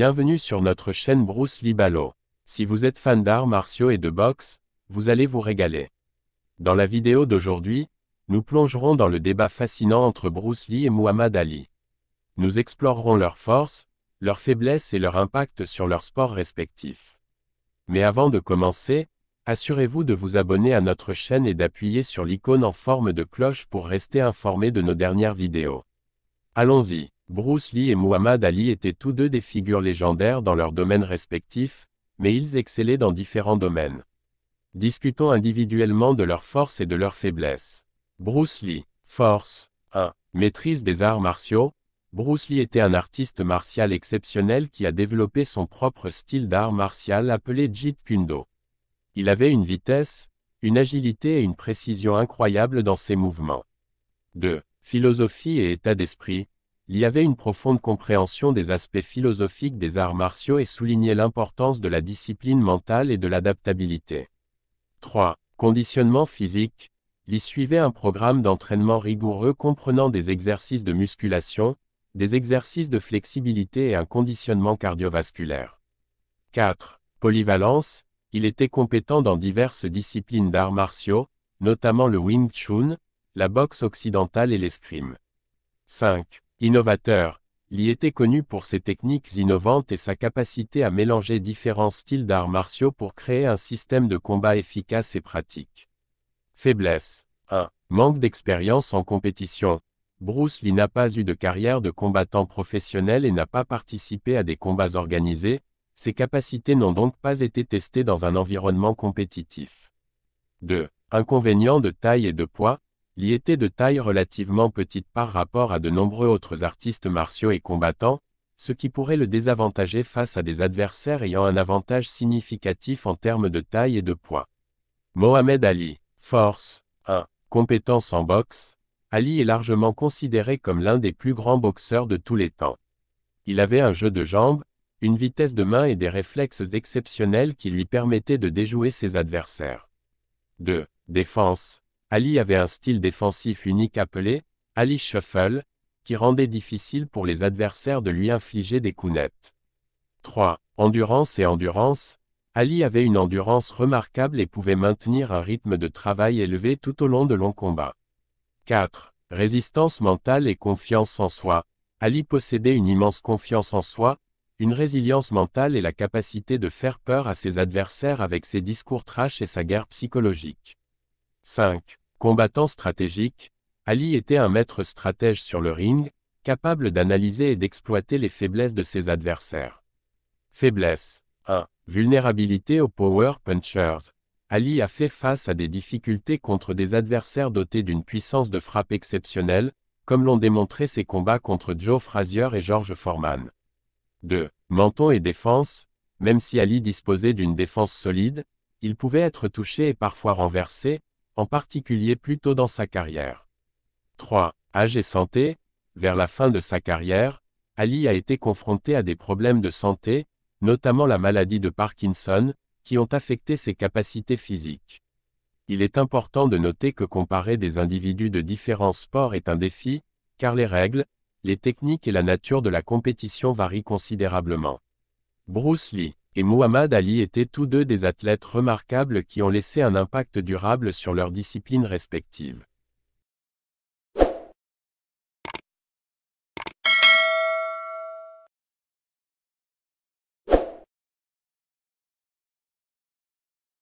Bienvenue sur notre chaîne Bruce Lee Si vous êtes fan d'arts martiaux et de boxe, vous allez vous régaler. Dans la vidéo d'aujourd'hui, nous plongerons dans le débat fascinant entre Bruce Lee et Muhammad Ali. Nous explorerons leurs forces, leurs faiblesses et leur impact sur leurs sports respectifs. Mais avant de commencer, assurez-vous de vous abonner à notre chaîne et d'appuyer sur l'icône en forme de cloche pour rester informé de nos dernières vidéos. Allons-y. Bruce Lee et Muhammad Ali étaient tous deux des figures légendaires dans leurs domaines respectifs, mais ils excellaient dans différents domaines. Discutons individuellement de leurs forces et de leurs faiblesses. Bruce Lee. Force. 1. Maîtrise des arts martiaux. Bruce Lee était un artiste martial exceptionnel qui a développé son propre style d'art martial appelé Jeet Kundo. Il avait une vitesse, une agilité et une précision incroyables dans ses mouvements. 2. Philosophie et état d'esprit il y avait une profonde compréhension des aspects philosophiques des arts martiaux et soulignait l'importance de la discipline mentale et de l'adaptabilité. 3. Conditionnement physique. Il suivait un programme d'entraînement rigoureux comprenant des exercices de musculation, des exercices de flexibilité et un conditionnement cardiovasculaire. 4. Polyvalence. Il était compétent dans diverses disciplines d'arts martiaux, notamment le Wing Chun, la boxe occidentale et l'escrime. 5. Innovateur, Lee était connu pour ses techniques innovantes et sa capacité à mélanger différents styles d'arts martiaux pour créer un système de combat efficace et pratique. Faiblesse 1. Manque d'expérience en compétition. Bruce Lee n'a pas eu de carrière de combattant professionnel et n'a pas participé à des combats organisés, ses capacités n'ont donc pas été testées dans un environnement compétitif. 2. Inconvénients de taille et de poids, il était de taille relativement petite par rapport à de nombreux autres artistes martiaux et combattants, ce qui pourrait le désavantager face à des adversaires ayant un avantage significatif en termes de taille et de poids. Mohamed Ali, force, 1. Compétence en boxe, Ali est largement considéré comme l'un des plus grands boxeurs de tous les temps. Il avait un jeu de jambes, une vitesse de main et des réflexes exceptionnels qui lui permettaient de déjouer ses adversaires. 2. Défense, Ali avait un style défensif unique appelé Ali Shuffle, qui rendait difficile pour les adversaires de lui infliger des coups nets. 3. Endurance et endurance. Ali avait une endurance remarquable et pouvait maintenir un rythme de travail élevé tout au long de longs combats. 4. Résistance mentale et confiance en soi. Ali possédait une immense confiance en soi, une résilience mentale et la capacité de faire peur à ses adversaires avec ses discours trash et sa guerre psychologique. 5. Combattant stratégique, Ali était un maître stratège sur le ring, capable d'analyser et d'exploiter les faiblesses de ses adversaires. Faiblesse 1. Vulnérabilité aux power punchers. Ali a fait face à des difficultés contre des adversaires dotés d'une puissance de frappe exceptionnelle, comme l'ont démontré ses combats contre Joe Frazier et George Foreman. 2. Menton et défense. Même si Ali disposait d'une défense solide, il pouvait être touché et parfois renversé, en particulier plus tôt dans sa carrière. 3. Âge et santé. Vers la fin de sa carrière, Ali a été confronté à des problèmes de santé, notamment la maladie de Parkinson, qui ont affecté ses capacités physiques. Il est important de noter que comparer des individus de différents sports est un défi, car les règles, les techniques et la nature de la compétition varient considérablement. Bruce Lee et Muhammad Ali étaient tous deux des athlètes remarquables qui ont laissé un impact durable sur leurs disciplines respectives.